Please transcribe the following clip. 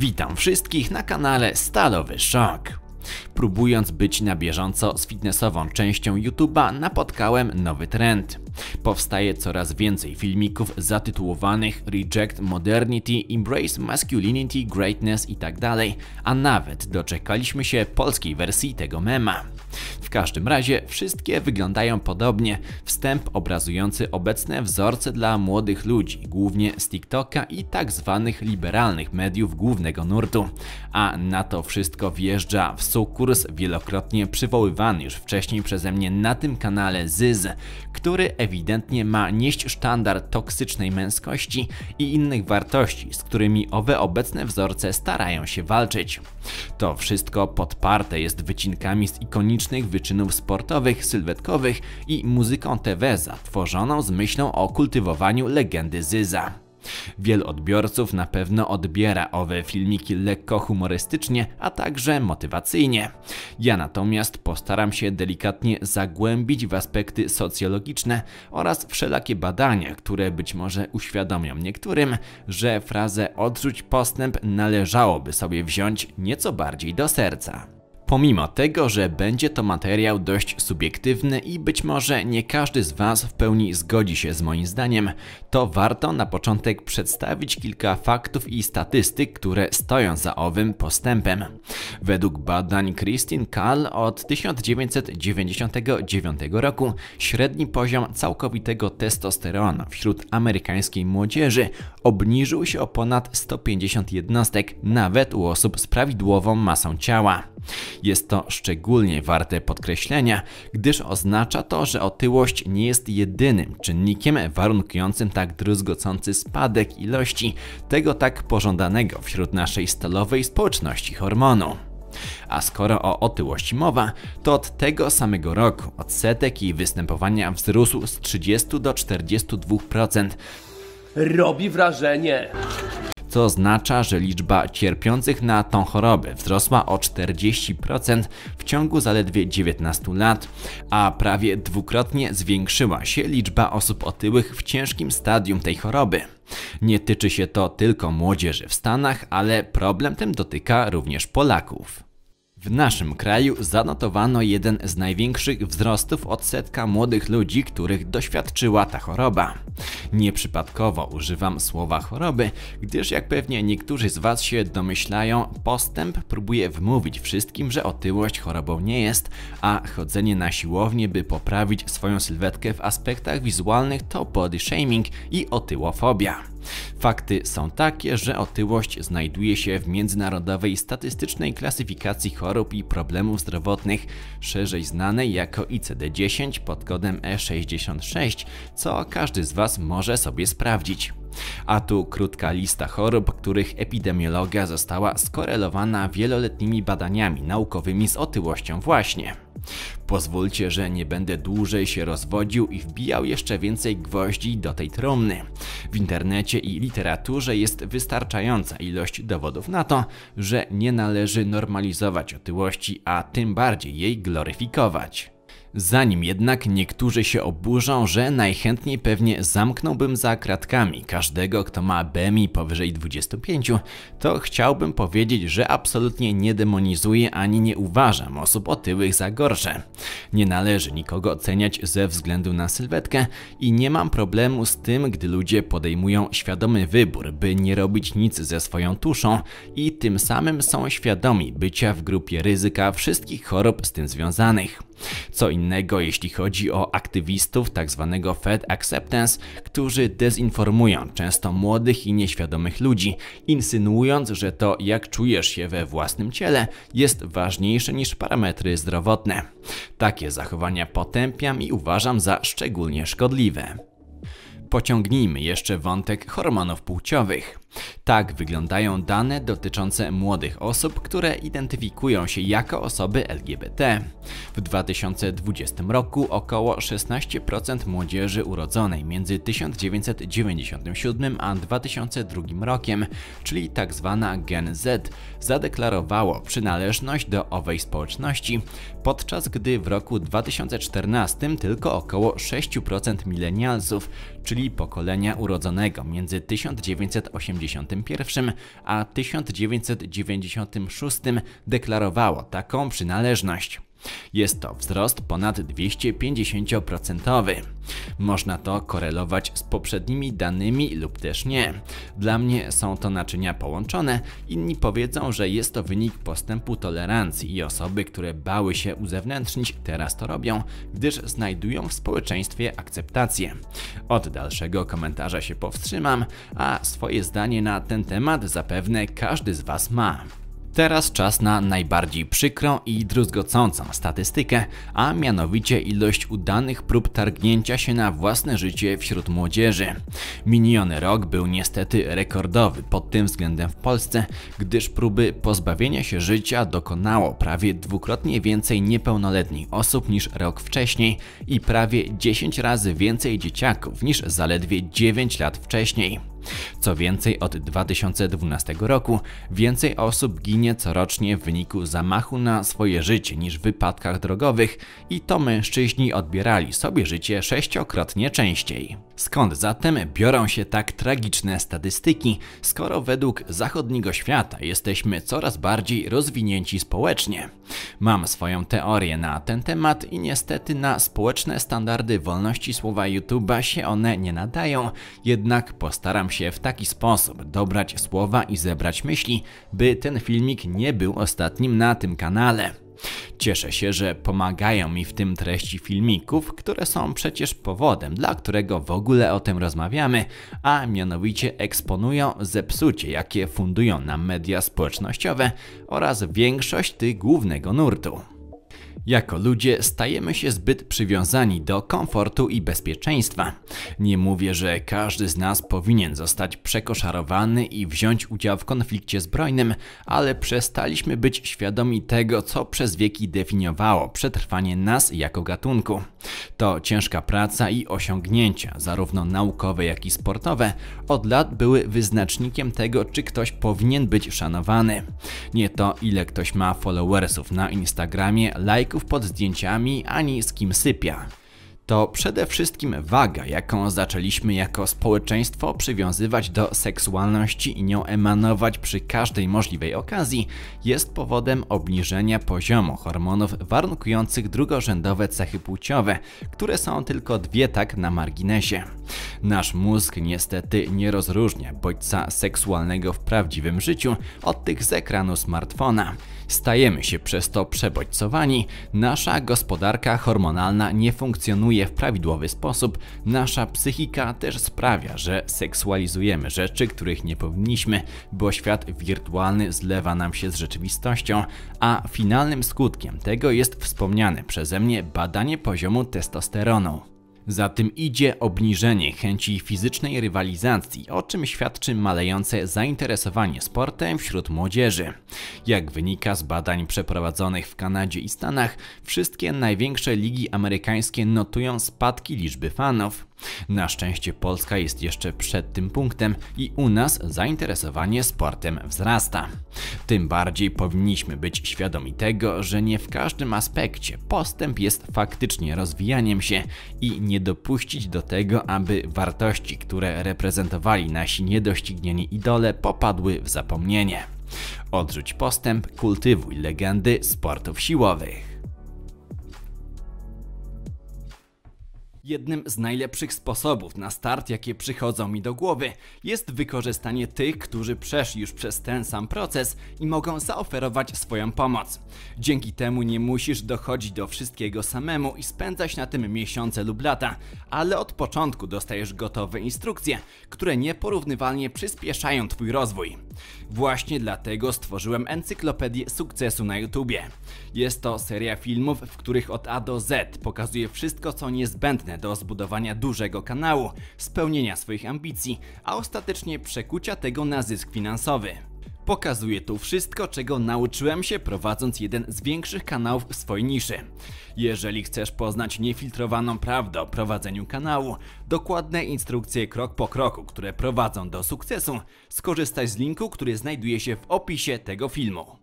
Witam wszystkich na kanale Stalowy Szok. Próbując być na bieżąco z fitnessową częścią YouTube'a, napotkałem nowy trend. Powstaje coraz więcej filmików zatytułowanych Reject Modernity, Embrace Masculinity, Greatness itd., tak a nawet doczekaliśmy się polskiej wersji tego mema. W każdym razie wszystkie wyglądają podobnie. Wstęp obrazujący obecne wzorce dla młodych ludzi, głównie z TikToka i tak zwanych liberalnych mediów głównego nurtu. A na to wszystko wjeżdża w sukurs wielokrotnie przywoływany już wcześniej przeze mnie na tym kanale Zyz, który ewidentnie ma nieść sztandar toksycznej męskości i innych wartości, z którymi owe obecne wzorce starają się walczyć. To wszystko podparte jest wycinkami z ikonicznych muzycznych, wyczynów sportowych, sylwetkowych i muzyką Teveza, tworzoną z myślą o kultywowaniu legendy Zyza. Wielu odbiorców na pewno odbiera owe filmiki lekko humorystycznie, a także motywacyjnie. Ja natomiast postaram się delikatnie zagłębić w aspekty socjologiczne oraz wszelakie badania, które być może uświadomią niektórym, że frazę odrzuć postęp należałoby sobie wziąć nieco bardziej do serca. Pomimo tego, że będzie to materiał dość subiektywny i być może nie każdy z Was w pełni zgodzi się z moim zdaniem, to warto na początek przedstawić kilka faktów i statystyk, które stoją za owym postępem. Według badań Christine Kahl od 1999 roku średni poziom całkowitego testosteronu wśród amerykańskiej młodzieży obniżył się o ponad 150 jednostek, nawet u osób z prawidłową masą ciała. Jest to szczególnie warte podkreślenia, gdyż oznacza to, że otyłość nie jest jedynym czynnikiem warunkującym tak druzgocący spadek ilości tego tak pożądanego wśród naszej stalowej społeczności hormonu. A skoro o otyłości mowa, to od tego samego roku odsetek jej występowania wzrósł z 30 do 42%. Robi wrażenie! co oznacza, że liczba cierpiących na tą chorobę wzrosła o 40% w ciągu zaledwie 19 lat, a prawie dwukrotnie zwiększyła się liczba osób otyłych w ciężkim stadium tej choroby. Nie tyczy się to tylko młodzieży w Stanach, ale problem ten dotyka również Polaków. W naszym kraju zanotowano jeden z największych wzrostów odsetka młodych ludzi, których doświadczyła ta choroba. Nieprzypadkowo używam słowa choroby, gdyż jak pewnie niektórzy z Was się domyślają, postęp próbuje wmówić wszystkim, że otyłość chorobą nie jest, a chodzenie na siłownię, by poprawić swoją sylwetkę w aspektach wizualnych to body shaming i otyłofobia. Fakty są takie, że otyłość znajduje się w międzynarodowej statystycznej klasyfikacji chorób i problemów zdrowotnych, szerzej znanej jako ICD-10 pod kodem E66, co każdy z Was może może sobie sprawdzić. A tu krótka lista chorób, których epidemiologia została skorelowana wieloletnimi badaniami naukowymi z otyłością właśnie. Pozwólcie, że nie będę dłużej się rozwodził i wbijał jeszcze więcej gwoździ do tej trumny. W internecie i literaturze jest wystarczająca ilość dowodów na to, że nie należy normalizować otyłości, a tym bardziej jej gloryfikować. Zanim jednak niektórzy się oburzą, że najchętniej pewnie zamknąłbym za kratkami każdego, kto ma BMI powyżej 25, to chciałbym powiedzieć, że absolutnie nie demonizuję ani nie uważam osób otyłych za gorsze. Nie należy nikogo oceniać ze względu na sylwetkę i nie mam problemu z tym, gdy ludzie podejmują świadomy wybór, by nie robić nic ze swoją tuszą i tym samym są świadomi bycia w grupie ryzyka wszystkich chorób z tym związanych. Co innego jeśli chodzi o aktywistów tzw. Tak Fed Acceptance, którzy dezinformują często młodych i nieświadomych ludzi, insynuując, że to jak czujesz się we własnym ciele jest ważniejsze niż parametry zdrowotne. Takie zachowania potępiam i uważam za szczególnie szkodliwe. Pociągnijmy jeszcze wątek hormonów płciowych. Tak wyglądają dane dotyczące młodych osób, które identyfikują się jako osoby LGBT. W 2020 roku około 16% młodzieży urodzonej między 1997 a 2002 rokiem, czyli tzw. Tak Gen Z, zadeklarowało przynależność do owej społeczności, podczas gdy w roku 2014 tylko około 6% milenialsów, czyli czyli pokolenia urodzonego między 1981 a 1996 deklarowało taką przynależność. Jest to wzrost ponad 250%. Można to korelować z poprzednimi danymi lub też nie. Dla mnie są to naczynia połączone, inni powiedzą, że jest to wynik postępu tolerancji i osoby, które bały się uzewnętrznić, teraz to robią, gdyż znajdują w społeczeństwie akceptację. Od dalszego komentarza się powstrzymam, a swoje zdanie na ten temat zapewne każdy z Was ma. Teraz czas na najbardziej przykrą i druzgocącą statystykę, a mianowicie ilość udanych prób targnięcia się na własne życie wśród młodzieży. Miniony rok był niestety rekordowy pod tym względem w Polsce, gdyż próby pozbawienia się życia dokonało prawie dwukrotnie więcej niepełnoletnich osób niż rok wcześniej i prawie 10 razy więcej dzieciaków niż zaledwie 9 lat wcześniej. Co więcej, od 2012 roku więcej osób ginie corocznie w wyniku zamachu na swoje życie niż w wypadkach drogowych i to mężczyźni odbierali sobie życie sześciokrotnie częściej. Skąd zatem biorą się tak tragiczne statystyki, skoro według zachodniego świata jesteśmy coraz bardziej rozwinięci społecznie? Mam swoją teorię na ten temat i niestety na społeczne standardy wolności słowa YouTube'a się one nie nadają, jednak postaram się się w taki sposób dobrać słowa i zebrać myśli, by ten filmik nie był ostatnim na tym kanale. Cieszę się, że pomagają mi w tym treści filmików, które są przecież powodem, dla którego w ogóle o tym rozmawiamy, a mianowicie eksponują zepsucie, jakie fundują nam media społecznościowe oraz większość tych głównego nurtu. Jako ludzie stajemy się zbyt przywiązani do komfortu i bezpieczeństwa. Nie mówię, że każdy z nas powinien zostać przekoszarowany i wziąć udział w konflikcie zbrojnym, ale przestaliśmy być świadomi tego, co przez wieki definiowało przetrwanie nas jako gatunku. To ciężka praca i osiągnięcia, zarówno naukowe, jak i sportowe, od lat były wyznacznikiem tego, czy ktoś powinien być szanowany. Nie to, ile ktoś ma followersów na Instagramie, lajków, pod zdjęciami, ani z kim sypia. To przede wszystkim waga, jaką zaczęliśmy jako społeczeństwo przywiązywać do seksualności i nią emanować przy każdej możliwej okazji, jest powodem obniżenia poziomu hormonów warunkujących drugorzędowe cechy płciowe, które są tylko dwie tak na marginesie. Nasz mózg niestety nie rozróżnia bodźca seksualnego w prawdziwym życiu od tych z ekranu smartfona. Stajemy się przez to przebodźcowani, nasza gospodarka hormonalna nie funkcjonuje w prawidłowy sposób, nasza psychika też sprawia, że seksualizujemy rzeczy, których nie powinniśmy, bo świat wirtualny zlewa nam się z rzeczywistością, a finalnym skutkiem tego jest wspomniane przeze mnie badanie poziomu testosteronu. Za tym idzie obniżenie chęci fizycznej rywalizacji, o czym świadczy malejące zainteresowanie sportem wśród młodzieży. Jak wynika z badań przeprowadzonych w Kanadzie i Stanach, wszystkie największe ligi amerykańskie notują spadki liczby fanów. Na szczęście Polska jest jeszcze przed tym punktem i u nas zainteresowanie sportem wzrasta. Tym bardziej powinniśmy być świadomi tego, że nie w każdym aspekcie postęp jest faktycznie rozwijaniem się i nie dopuścić do tego, aby wartości, które reprezentowali nasi niedoścignieni idole, popadły w zapomnienie. Odrzuć postęp, kultywuj legendy sportów siłowych. Jednym z najlepszych sposobów na start, jakie przychodzą mi do głowy, jest wykorzystanie tych, którzy przeszli już przez ten sam proces i mogą zaoferować swoją pomoc. Dzięki temu nie musisz dochodzić do wszystkiego samemu i spędzać na tym miesiące lub lata, ale od początku dostajesz gotowe instrukcje, które nieporównywalnie przyspieszają Twój rozwój. Właśnie dlatego stworzyłem encyklopedię sukcesu na YouTubie. Jest to seria filmów, w których od A do Z pokazuję wszystko, co niezbędne do zbudowania dużego kanału, spełnienia swoich ambicji, a ostatecznie przekucia tego na zysk finansowy. Pokazuję tu wszystko, czego nauczyłem się prowadząc jeden z większych kanałów w swojej niszy. Jeżeli chcesz poznać niefiltrowaną prawdę o prowadzeniu kanału, dokładne instrukcje krok po kroku, które prowadzą do sukcesu, skorzystaj z linku, który znajduje się w opisie tego filmu.